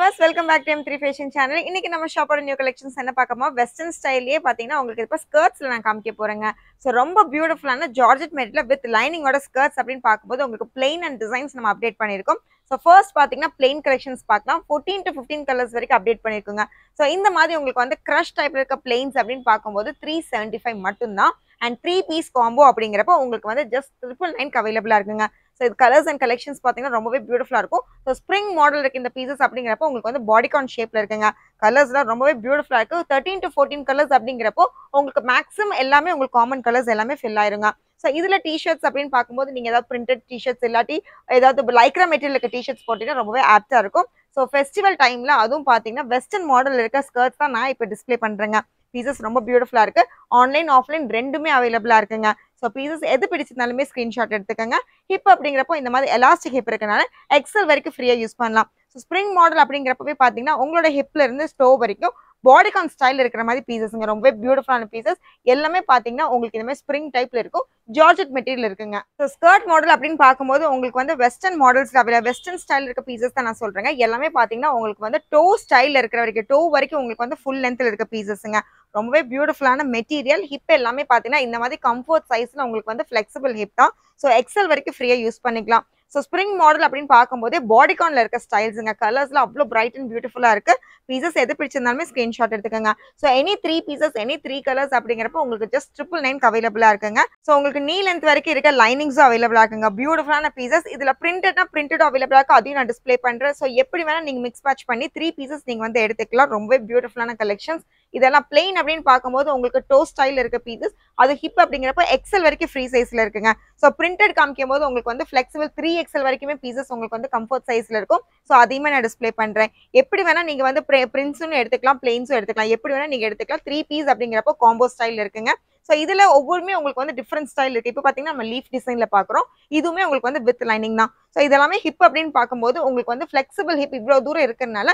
viewers welcome back to M three fashion channel இன்னைக்கு நம்ம ஷாப்போட நியூ கலெக்ஷன்ஸ் என்ன பார்க்கமா வெஸ்டர்ன் ஸ்டைலே பார்த்தீங்கன்னா உங்களுக்கு இப்போ ஸ்கர்ட்ஸில் நான் காமிக்க போகிறேங்க ஸோ ரொம்ப பியூட்டிஃபுல்லான ஜார்ஜெட் மெட்டில் வித் லைனிங்கோட ஸ்கர்ட்ஸ் அப்படின்னு பார்க்கும்போது உங்களுக்கு பிளெயின் அண்ட் டிசைன்ஸ் நம்ம அப்டேட் பண்ணியிருக்கோம் ஸோ ஃபர்ஸ்ட் பார்த்தீங்கன்னா பிளெயின் கலெக்ஷன்ஸ் பார்க்கலாம் ஃபோர்டீன் டு ஃபிஃப்டீன் கலர்ஸ் வரைக்கும் அப்டேட் பண்ணியிருக்கோங்க ஸோ இந்த மாதிரி உங்களுக்கு வந்து க்ரஷ் டைப்பில் இருக்க பிளெயின்ஸ் அப்படின்னு பார்க்கும்போது த்ரீ செவன்ட்டி ஃபைவ் மட்டும்தான் அண்ட் த்ரீ பீஸ் காம்போ அப்படிங்கிறப்ப உங்களுக்கு வந்து ஜஸ்ட் ட்ரிபிள் நைன்க்கு அவைலபிளாக இருக்குங்க ஸோ இது கலர்ஸ் அண்ட் கலெக்ஷன்ஸ் பார்த்தீங்கன்னா ரொம்பவே பியூட்டிஃபுல்லாக இருக்கும் ஸோ ஸ்ப்ரிங் மாடல் இருக்குது இந்த பீசஸ் அப்படிங்கிறப்போ உங்களுக்கு வந்து பாடிகான் ஷேப்பில் இருக்குங்க கலர்ஸ்லாம் ரொம்பவே பியூட்டிஃபுல்லாக இருக்குது தேர்ட்டின் டு ஃபோர்டீன் கலர்ஸ் அப்படிங்கிறப்போ உங்களுக்கு மேக்ஸிமம் எல்லாமே உங்களுக்கு காமன் கலர்ஸ் எல்லாமே ஃபில் ஆயிருங்க ஸோ இதில் டிஷர்ட்ஸ் அப்படின்னு பார்க்கும்போது நீங்கள் ஏதாவது பிரிண்டட் டிஷர்ட்ஸ் இல்லாட்டி ஏதாவது லைக்ரா மெட்டீரியல் இருக்க டிஷர்ட்ஸ் போட்டிங்கன்னா ரொம்பவே ஆப்டாக இருக்கும் ஸோ ஃபெஸ்டிவல் டைமில் அதுவும் பார்த்தீங்கன்னா வெஸ்டர்ன் மாடல் இருக்க ஸ்கர்ட்ஸ் தான் நான் இப்போ டிஸ்பிளே பண்ணுறேங்க பீசஸ் ரொம்ப பியூட்டிஃபுல்லா இருக்கு ஆன்லைன் ஆஃப்லைன் ரெண்டுமே அவைலபிளா இருக்குங்க ஸோ பீசஸ் எது பிடிச்சிருந்தாலுமே ஸ்கிரீன்ஷாட் எடுத்துக்கோங்க ஹிப் அப்படிங்கிறப்போ இந்த மாதிரி எலாஸ்டிக் ஹிப் இருக்கனால எக்ஸல் வரைக்கும் ஃப்ரீயா யூஸ் பண்ணலாம் ஸோ ஸ்ப்ரிங் மாடல் அப்படிங்கிறப்பவே பார்த்தீங்கன்னா உங்களோட ஹிப்ல இருந்து ஸ்டோ வரைக்கும் பாடிகான் ஸ்டைல் இருக்கிற மாதிரி பீசஸ்ங்க ரொம்ப பியூட்டிஃபுல்லான பீசஸ் எல்லாமே பார்த்தீங்கன்னா உங்களுக்கு இந்த மாதிரி ஸ்ப்ரிங் டைப்ல இருக்கும் ஜார்ஜெட் மெட்டீரியல் இருக்குங்க ஸோ ஸ்கர்ட் மாடல் அப்படின்னு பார்க்கும்போது உங்களுக்கு வந்து வெஸ்டர்ன் மாடல்ஸ் அவையில் வெஸ்டர்ன் ஸ்டைல் இருக்க பீசஸ் தான் நான் சொல்றேன் எல்லாமே பார்த்தீங்கன்னா உங்களுக்கு வந்து டோ ஸ்டைல் இருக்கிற வரைக்கும் டோ வரைக்கும் உங்களுக்கு வந்து ஃபுல் லென்த்தில் இருக்க பீசஸ்ங்க ரொம்பவே பியூட்டிஃபுல்லான மெட்டீரியல் ஹிப் எல்லாமே பார்த்தீங்கன்னா இந்த மாதிரி கம்ஃபர்ட் சைஸில் உங்களுக்கு வந்து ஃபிளெக்சிபிள் ஹிப் தான் ஸோ எக்ஸல் வரைக்கும் ஃப்ரீயாக யூஸ் பண்ணிக்கலாம் ஸோ ஸ்ப்ரிங் மாடல் அப்படின்னு பார்க்கும்போதே பாடிகானில் இருக்க ஸ்டைல்ஸுங்க கலர்ஸில் அவ்வளோ பிரைட் அண்ட் பியூட்டிஃபுல்லாக இருக்கு பீசஸ் எது பிடிச்சிருந்தாலுமே ஸ்க்ரீன்ஷாட் எடுத்துக்கோங்க so any three pieces any three colours அப்படிங்கிறப்ப உங்களுக்கு ஜஸ்ட் ட்ரிபிள் நைன் அவைலபிளாக இருக்குங்க ஸோ உங்களுக்கு நீ லென்த் வரைக்கும் இருக்க லைனிங்ஸும் அவைலபிளாக இருக்குங்க பியூட்டிஃபுல்லான பீசஸ் இதில் பிரிண்டட்னா பிரிண்டட் அவைலபிளாக இருக்கும் அதையும் நான் டிஸ்பிளே பண்ணுறேன் ஸோ எப்படி வேணால் நீங்கள் மிக்ஸ் மேட்ச் பண்ணி த்ரீ பீசஸ் நீங்கள் வந்து எடுத்துக்கலாம் ரொம்பவே பியூட்டிஃபுல்லான கலெக்ஷன்ஸ் இதெல்லாம் பிளெயின் அப்படின்னு பார்க்கும்போது உங்களுக்கு டோ ஸ்டைல் இருக்க பீசஸ் அது ஹிப் அப்படிங்கிறப்ப எக்ஸல் வரைக்கும் ஃப்ரீ சைஸ்ல இருக்குங்க ஸோ பிரிண்டட் காமிக்கும் போது உங்களுக்கு வந்து ஃபிளெக்சிபிள் த்ரீ எக்ஸல் வரைக்குமே பீசஸ் உங்களுக்கு வந்து கம்ஃபர்ட் சைஸ்ல இருக்கும் ஸோ அதையுமே நான் டிஸ்பிளே பண்றேன் எப்படி வேணா நீங்க வந்து பிரிண்ட்ஸும் எடுத்துக்கலாம் பிளெயின்ஸும் எடுத்துக்கலாம் எப்படி வேணா நீங்க எடுத்துக்கலாம் த்ரீ பீஸ் அப்படிங்கிறப்போ காம்போ ஸ்டைல் இருக்குங்க ஸோ இதுல ஒவ்வொருமே உங்களுக்கு வந்து டிஃப்ரெண்ட் ஸ்டைல் இருக்கு இப்போ பார்த்தீங்கன்னா நம்ம லீஃப் டிசைன்ல பாக்குறோம் இதுவுமே உங்களுக்கு வந்து வித் லைனிங் தான் ஸோ இதெல்லாமே ஹிப் அப்படின்னு பார்க்கும்போது உங்களுக்கு வந்து ஃபிளெக்சிபிள் ஹிப் இவ்வளோ தூரம் இருக்கிறதுனால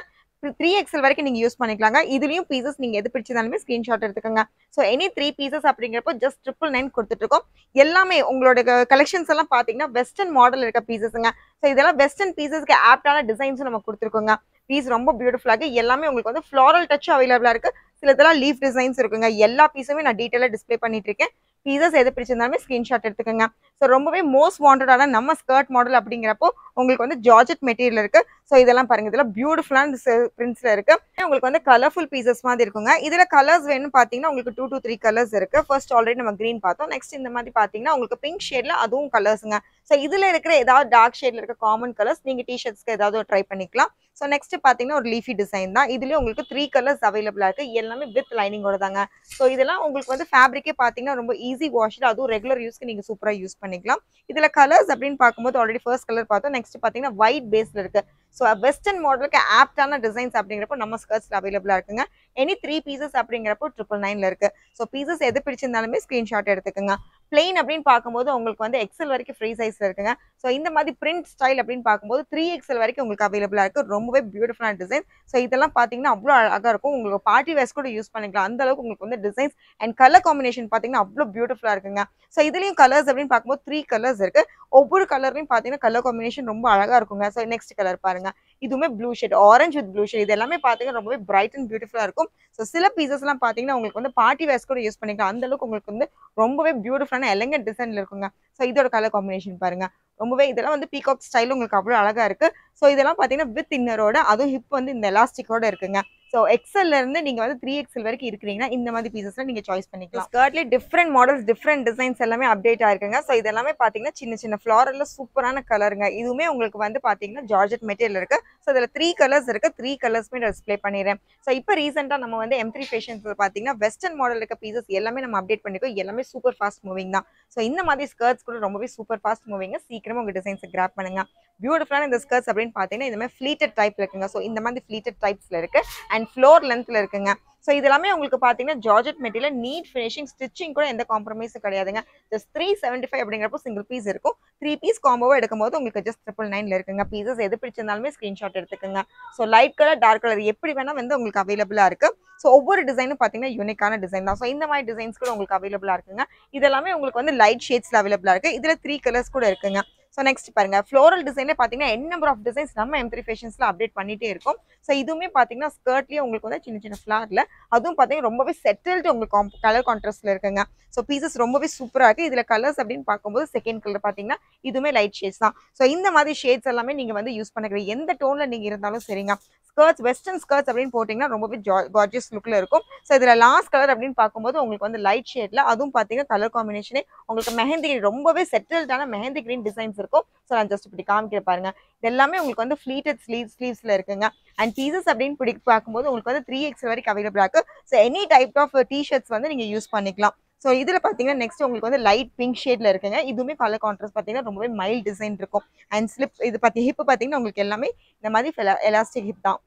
த்ரீ எக்ஸல் வரைக்கும் நீங்க யூஸ் பண்ணிக்கலாங்க இதுலயும் பீசஸ் நீங்க எது பிடிச்சதாலுமே ஸ்கிரீன்ஷாட் எடுத்துக்கோங்க ஸோ எனி த்ரீ பீசஸ் அப்படிங்கிறப்போ ஜஸ்ட் ட்ரிபிள் நைன் கொடுத்துட்ருக்கோம் எல்லாமே உங்களோட கலெக்ஷன்ஸ் எல்லாம் பாத்தீங்கன்னா வெஸ்டர்ன் மாடல் இருக்க பீசஸ்ங்க ஸோ இதெல்லாம் வெஸ்டர்ன் பீசஸ்க்கு ஆப்டான டிசைன்ஸ் நம்ம கொடுத்துருக்கோங்க பீஸ் ரொம்ப பியூட்டிஃபுல்லாக எல்லாமே உங்களுக்கு வந்து ஃபிளாரல் டச் அவைலபிளா இருக்கு சில இதெல்லாம் லீஃப் டிசைன்ஸ் இருக்குங்க எல்லா பீஸுமே நான் டீட்டெயிலாக டிஸ்பிளே பண்ணிட்டு இருக்கேன் பீசஸ் எது பிடிச்சிருந்தாலுமே ஸ்கிரீன்ஷாட் எடுத்துக்கோங்க ஸோ ரொம்பவே மோஸ்ட் வாண்டடான நம்ம ஸ்கர்ட் மாடல் அப்படிங்கிறப்போ உங்களுக்கு வந்து ஜார்ஜெட் மெட்டீரியல் இருக்கு ஸோ இதெல்லாம் பாருங்க இதெல்லாம் பியூட்டிஃபுல்லான பிரிண்ட்ஸ்ல இருக்கு உங்களுக்கு வந்து கலர்ஃபுல் பீசஸ் மாதிரி இருக்குங்க இதுல கலர்ஸ் வேணும்னு பாத்தீங்கன்னா உங்களுக்கு டூ டூ த்ரீ கலர்ஸ் இருக்கு ஃபர்ஸ்ட் ஆல்ரெடி நம்ம கிரீன் பார்த்தோம் நெக்ஸ்ட் இந்த மாதிரி பாத்தீங்கன்னா உங்களுக்கு பிங்க் ஷேட்ல அதுவும் கலர்ஸுங்க ஸோ இதுல இருக்கிற ஏதாவது டார்க் ஷேட்ல இருக்க காமன் கலர்ஸ் நீங்க டிஷர்ட்ஸ்க்கு ஏதாவது ட்ரை பண்ணிக்கலாம் ஸோ நெக்ஸ்ட் பாத்தீங்கன்னா ஒரு லீஃபி டிசைன் தான் இதுலயும் உங்களுக்கு த்ரீ கலர்ஸ் அவைலபிளா இருக்கு எல்லாமே வித் லைனிங்கோட தாங்க ஸோ இதெல்லாம் உங்களுக்கு வந்து ஃபேப்ரிக்கே பாத்தீங்கன்னா ரொம்ப ஈஸி வாஷ் அதுவும் ரெகுலர் யூஸ்க்கு நீங்க சூப்பரா யூஸ் பண்ணிக்கலாம் இதுல கலர்ஸ் அப்படின்னு பார்க்கும்போது ஆல்ரெடி ஃபர்ஸ்ட் கலர் பார்த்தோம் நெக்ஸ்ட் பாத்தீங்கன்னா ஒயிட் பேஸ்ல இருக்கு ஸோ வெஸ்டர்ன் மாடலுக்கு ஆப்டான டிசைன்ஸ் அப்படிங்கிறப்போ நம்ம ஸ்கர்ட்ஸ்ல அவைலபிளா இருக்குங்க எனி த்ரீ பீசஸ் அப்படிங்கிறப்போ ட்ரிபிள் நைன்ல இருக்கு ஸோ பீசஸ் எது பிடிச்சிருந்தாலுமே ஸ்க்ரீன்ஷாட் எடுத்துக்கோங்க பிளெயின் அப்படின்னு பார்க்கும்போது உங்களுக்கு வந்து எக்ஸல் வரைக்கும் ஃப்ரீ சைஸ் இருக்குங்க ஸோ இந்த மாதிரி பிரிண்ட் ஸ்டைல் அப்படின்னு பார்க்கும்போது த்ரீ எக்ஸல் வரைக்கும் உங்களுக்கு அவைலபிளாக இருக்குது ரொம்பவே பியூட்டிஃபுல்லான டிசைன் ஸோ இதெல்லாம் பார்த்தீங்கன்னா அவ்வளோ அழகாக இருக்கும் உங்களுக்கு பார்ட்டி வேஸ் கூட யூஸ் பண்ணிக்கலாம் அந்த அளவுக்கு உங்களுக்கு வந்து டிசைன்ஸ் அண்ட் கலர் காம்பினேஷன் பார்த்தீங்கன்னா அவ்வளோ பியூட்டிஃபுல்லாக இருக்குங்க ஸோ இதுலேயும் கலர்ஸ் அப்படின்னு பார்க்கும்போது த்ரீ கலர்ஸ் இருக்குது ஒவ்வொரு கலர்லையும் பார்த்தீங்கன்னா கலர் காம்பினேஷன் ரொம்ப அழகாக இருக்குங்க ஸோ நெக்ஸ்ட் கலர் பாருங்கள் இதுவுமே blue shade orange with blue shade இது எல்லாமே பார்த்தீங்கன்னா ரொம்பவே பிரைட் அண்ட் பியூட்டிஃபுல்லாக இருக்கும் ஸோ சில பீசஸ்லாம் பார்த்தீங்கன்னா உங்களுக்கு வந்து பார்ட்டி வேஸ் கூட யூஸ் பண்ணிக்கலாம் அந்த அளவுக்கு உங்களுக்கு வந்து ரொம்பவே பியூட்டிஃபுல்லான எலங்கட் டிசைனில் இருக்குங்க ஸோ இதோட கலர் காம்பினேஷன் பாருங்க ரொம்பவே இதெல்லாம் வந்து பீகாக் ஸ்டைல் உங்களுக்கு அவ்வளோ அழகாக இருக்குது ஸோ இதெல்லாம் பார்த்தீங்கன்னா வித் இன்னரோட அதுவும் ஹிப் வந்து இந்த எலாஸ்டிக்கோட இருக்குங்க ஸோ எக்ஸல்ல இருந்து நீங்க வந்து த்ரீ எக்ஸல் வரைக்கும் இருக்கிறீங்கன்னா இந்த மாதிரி பீசஸ்ல நீங்க சாய்ஸ் பண்ணிக்கலாம் ஸ்கர்ட்லி டிஃப்ரெண்ட் மாடல்ஸ் டிஃப்ரெண்ட் டிசைன்ஸ் எல்லாமே அப்டேட் ஆயிருக்குங்க ஸோ இது எல்லாமே பாத்தீங்கன்னா சின்ன சின்ன ஃபிளாரல்ல சூப்பரான கலருங்க இதுவுமே உங்களுக்கு வந்து பாத்தீங்கன்னா ஜார்ஜெட் மெட்டீரியல் இருக்கு ஸோ இதுல த்ரீ கலர்ஸ் இருக்கு த்ரீ கலர்ஸ்மே டிஸ்பிளே பண்ணிடுறேன் ஸோ இப்போ ரீசெண்டா நம்ம வந்து எம் த்ரீ ஃபேஷன்ஸ் பாத்தீங்கன்னா வெஸ்டர்ன் மாடல் இருக்க பீசஸ் எல்லாமே நம்ம அப்டேட் பண்ணிருக்கோம் எல்லாமே சூப்பர் ஃபாஸ்ட் மூவிங் தான் ஸோ இந்த மாதிரி ஸ்கர்ட்ஸ் கூட ரொம்பவே சூப்பர் ஃபாஸ்ட் மூவிங்க சீக்கிரமா உங்க டிசைன்ஸ் கிராப் பண்ணுங்க பியூட்டிஃபுல்லான இந்த ஸ்கர்ட்ஸ் அப்படின்னு பாத்தீங்கன்னா இந்த மாதிரி ஃபிளீட்டட் டைப் இருக்குங்க ஸோ இந்த மாதிரி ஃபிளீட்டட் டைப்ஸ்ல இருக்கு அண்ட் ஃப்ளோர் லென்த்தில் இருக்குங்க ஸோ இது எல்லாமே உங்களுக்கு பார்த்தீங்கன்னா georgette material neat finishing stitching கூட எந்த காம்ப்ரமைஸும் கிடையாதுங்க ஜஸ்ட் த்ரீ செவன்ட்டி ஃபைவ் அப்படிங்கிறப்போ சிங்கிள் பீஸ் இருக்கும் த்ரீ பீஸ் காம்போவாக எடுக்கும்போது உங்களுக்கு ஜஸ்ட் ட்ரிபிள் நைனில் இருக்குங்க பீசஸ் எது பிடிச்சிருந்தாலுமே ஸ்க்ரீன்ஷாட் எடுத்துக்கோங்க so light colour dark colour எப்படி வேணால் வந்து உங்களுக்கு அவைலபிளாக இருக்குது ஸோ ஒவ்வொரு டிசைனும் பார்த்தீங்கன்னா யூனிக்கான டிசைன் தான் ஸோ இந்த மாதிரி டிசைன்ஸ் கூட உங்களுக்கு அவைலபிளாக இருக்குங்க இதெல்லாமே உங்களுக்கு வந்து லைட் ஷேட்ஸில் அவைலபிளாக இருக்குது இதில் த்ரீ கலர்ஸ் கூட இருக்குங்க ஸோ நெக்ஸ்ட் பாருங்க ஃப்ளோரல் டிசைனே பார்த்தீங்கன்னா என் நம்பர் ஆஃப் டிசைன்ஸ் நம்ம எம் த்ரீ ஃபேஷன்ஸ்ல அப்டேட் பண்ணிட்டே இருக்கும் ஸோ இதுவுமே பார்த்தீங்கன்னா ஸ்கர்ட்லேயே உங்களுக்கு வந்து சின்ன சின்ன ஃப்ளாரில் அதுவும் பார்த்தீங்கன்னா ரொம்பவே செட்டில்டு உங்களுக்கு கலர் கான்ட்ராஸ்ட்ல இருக்குங்க ஸோ பீசஸ் ரொம்பவே சூப்பராக இருக்கு இதில் கலர்ஸ் அப்படின்னு பார்க்கும்போது செகண்ட் கலர் பார்த்தீங்கன்னா இதுவுமே லைட் ஷேட்ஸ் தான் ஸோ இந்த மாதிரி ஷேட்ஸ் எல்லாமே நீங்கள் வந்து யூஸ் பண்ணிக்கிறீங்க எந்த டோனில் நீங்கள் இருந்தாலும் சரிங்க ஸ்கர்ட்ஸ் வெஸ்டர்ன் ஸ்கர்ட்ஸ் அப்படின்னு போட்டிங்கன்னா ரொம்பவே கார்ஜியஸ் லுக்கில் இருக்கும் ஸோ இதில் லாஸ்ட் கலர் அப்படின்னு பார்க்கும்போது உங்களுக்கு வந்து லைட் ஷேட்ல அதுவும் பார்த்தீங்கன்னா கலர் காம்பினேஷனே உங்களுக்கு மெஹந்தி கிரீன் ரொம்பவே செட்டில்டான மெஹந்தி கிரீன் டிசைன்ஸ் இருக்கும் ஸோ நான் ஜஸ்ட் இப்படி காமிக்கிற பாருங்க இது எல்லாமே உங்களுக்கு வந்து ஃப்ளீட்டட் ஸ்லீவ் ஸ்லீவ்ஸில் இருக்குங்க அண்ட் பீசஸ் அப்படின்னு பிடி பார்க்கும்போது உங்களுக்கு வந்து த்ரீ எக்ஸ் வரைக்கும் அவைலபிளாக இருக்குது so any type of t-shirts வந்து நீங்கள் யூஸ் பண்ணிக்கலாம் ஸோ இதில் பார்த்தீங்கன்னா நெக்ஸ்ட் உங்களுக்கு வந்து லைட் பிங்க் ஷேடில் இருக்குங்க இதுவுமே கலர் கான்ட்ராஸ்ட் பார்த்தீங்கன்னா ரொம்பவே மைல்டு டிசைன் இருக்கும் அண்ட் ஸ்லிப் இது பார்த்தி ஹிப் பார்த்தீங்கன்னா உங்களுக்கு எல்லாமே இந்த மாதிரி எலாஸ்டிக் ஹிப் தான்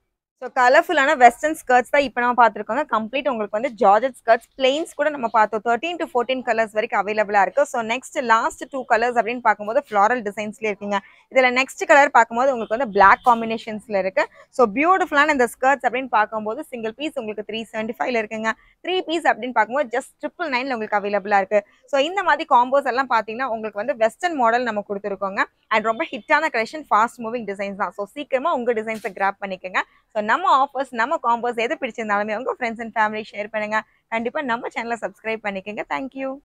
ஸோ கலர்ஃபுல்லான வெஸ்டர்ன் ஸ்கர்ட்ஸ் தான் இப்போ நம்ம பார்த்துருக்கோங்க கம்ப்ளீட் உங்களுக்கு வந்து ஜார்ஜட் ஸ்கர்ட்ஸ் பிளெயின்ஸ் கூட நம்ம பார்த்தோம் தேர்ட்டின் டு ஃபோர்டீன் கலர்ஸ் வரைக்கும் அவைலபிளாக இருக்குது so next last two colours அப்படின்னு பார்க்கும்போது ஃப்ளாரல் டிசைன்ஸ்லேயே இருக்குங்க இதில் நெக்ஸ்ட் கலர் பார்க்கும்போது உங்களுக்கு வந்து பிளாக் காம்பினேஷன்ஸில் இருக்குது ஸோ பியூட்டிஃபுல்லான இந்த ஸ்கர்ட்ஸ் அப்படின்னு பார்க்கும்போது சிங்கிள் பீஸ் உங்களுக்கு த்ரீ செவன்ட்டி ஃபைவ்ல இருக்குங்க த்ரீ பீஸ் அப்படின்னு பார்க்கும்போது ஜஸ்ட் ட்ரிபிள் நைனில் உங்களுக்கு அவைலபிளாக இருக்குது ஸோ இந்த மாதிரி காம்போஸ் எல்லாம் பார்த்தீங்கன்னா உங்களுக்கு வந்து வெஸ்டர்ன் மாடல் நம்ம கொடுத்துருக்கோங்க அண்ட் ரொம்ப ஹிட்டான கலெக்ஷன் ஃபாஸ்ட் மூவிங் டிசைன்ஸ் தான் ஸோ சீக்கிரமாக உங்கள் டிசைன்ஸை கிராப் பண்ணிக்கோங்க ஸோ நம்ம ஆஃபர்ஸ் நம்ம காம்போஸ் எது பிடிச்சிருந்தாலுமே உங்கள் ஃப்ரெண்ட்ஸ் அண்ட் ஃபேமிலி ஷேர் பண்ணுங்கள் கண்டிப்பாக நம்ம சேனலை சப்ஸ்கிரைப் பண்ணிக்கோங்க தேங்க்யூ